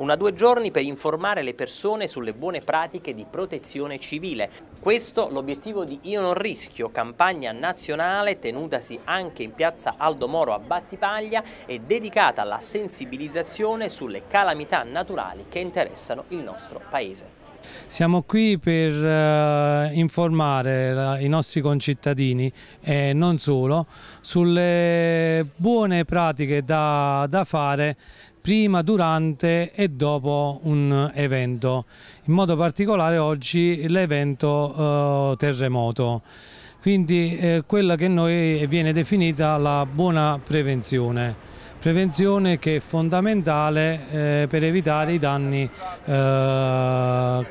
una due giorni per informare le persone sulle buone pratiche di protezione civile. Questo l'obiettivo di Io non rischio, campagna nazionale tenutasi anche in piazza Aldo Moro a Battipaglia e dedicata alla sensibilizzazione sulle calamità naturali che interessano il nostro paese. Siamo qui per eh, informare i nostri concittadini e non solo sulle buone pratiche da, da fare prima, durante e dopo un evento, in modo particolare oggi l'evento eh, terremoto. Quindi eh, quella che noi viene definita la buona prevenzione, prevenzione che è fondamentale eh, per evitare i danni eh,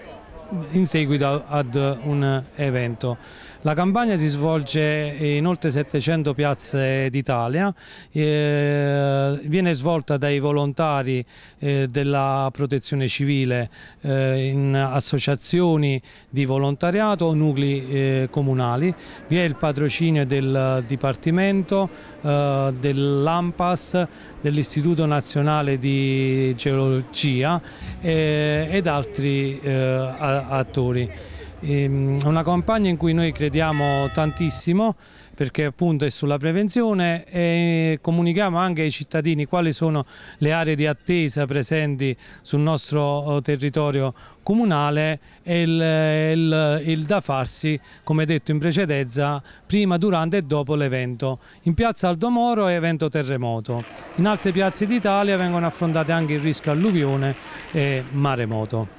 in seguito ad un evento. La campagna si svolge in oltre 700 piazze d'Italia, eh, viene svolta dai volontari eh, della protezione civile eh, in associazioni di volontariato o nuclei eh, comunali, vi è il patrocinio del Dipartimento, eh, dell'AMPAS, dell'Istituto Nazionale di Geologia eh, ed altri eh, attori. Ehm, è una campagna in cui noi crediamo tantissimo perché appunto è sulla prevenzione e comunichiamo anche ai cittadini quali sono le aree di attesa presenti sul nostro oh, territorio comunale e il, il, il da farsi, come detto in precedenza, prima, durante e dopo l'evento. In piazza Aldomoro è evento terremoto, in altre piazze d'Italia vengono affrontate anche il rischio alluvione e maremoto.